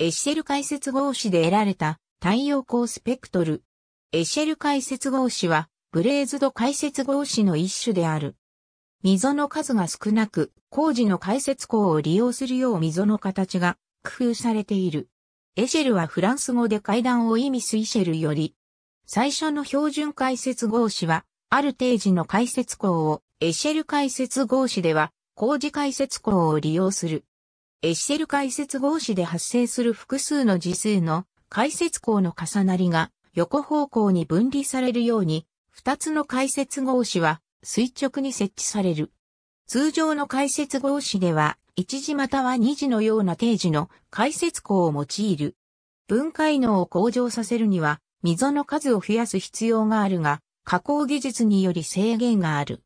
エシェル解説合子で得られた太陽光スペクトル。エシェル解説合子はブレーズド解説合子の一種である。溝の数が少なく、工事の解説光を利用するよう溝の形が工夫されている。エシェルはフランス語で階段を意味すイシェルより、最初の標準解説合子は、ある定時の解説光をエシェル解説合子では工事解説光を利用する。エシェル解説合詞で発生する複数の次数の解説項の重なりが横方向に分離されるように、二つの解説合詞は垂直に設置される。通常の解説合詞では、一時または二時のような定時の解説項を用いる。分解能を向上させるには、溝の数を増やす必要があるが、加工技術により制限がある。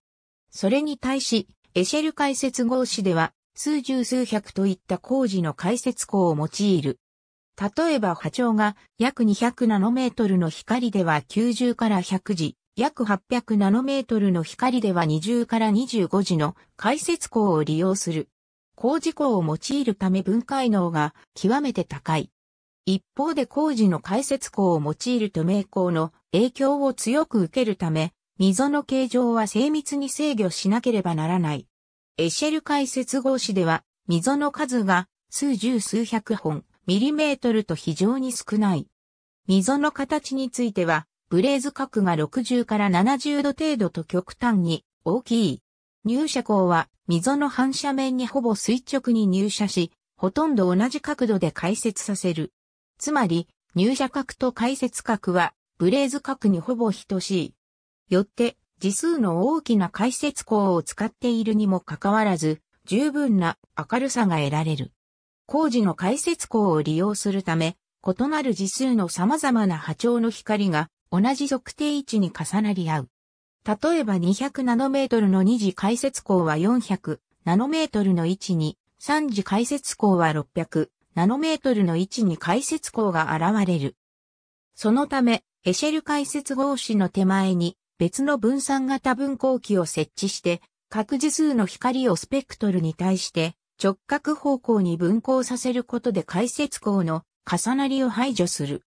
それに対し、エシェル解説合詞では、数十数百といった工事の解説項を用いる。例えば波長が約200ナノメートルの光では90から100時、約800ナノメートルの光では20から25時の解説項を利用する。工事項を用いるため分解能が極めて高い。一方で工事の解説項を用いると名光の影響を強く受けるため、溝の形状は精密に制御しなければならない。エシェル解説合紙では、溝の数が数十数百本、ミリメートルと非常に少ない。溝の形については、ブレーズ角が60から70度程度と極端に大きい。入射光は溝の反射面にほぼ垂直に入射し、ほとんど同じ角度で解説させる。つまり、入射角と解説角は、ブレーズ角にほぼ等しい。よって、字数の大きな解説項を使っているにもかかわらず、十分な明るさが得られる。工事の解説項を利用するため、異なる字数の様々な波長の光が同じ測定位置に重なり合う。例えば200ナノメートルの2次解説項は400ナノメートルの位置に、3次解説項は600ナノメートルの位置に解説項が現れる。そのため、エシェル解説合子の手前に別の分散型分光器を設置して、各次数の光をスペクトルに対して直角方向に分光させることで解説光の重なりを排除する。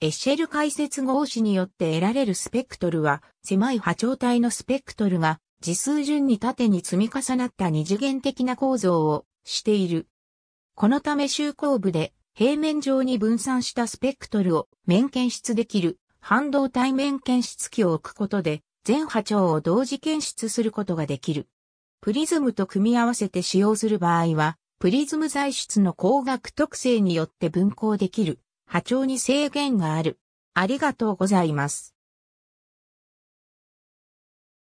エッシェル解説合子によって得られるスペクトルは、狭い波長帯のスペクトルが、次数順に縦に積み重なった二次元的な構造をしている。このため周光部で平面上に分散したスペクトルを面検出できる半導体面検出器を置くことで、全波長を同時検出することができる。プリズムと組み合わせて使用する場合は、プリズム材質の光学特性によって分光できる波長に制限がある。ありがとうございます。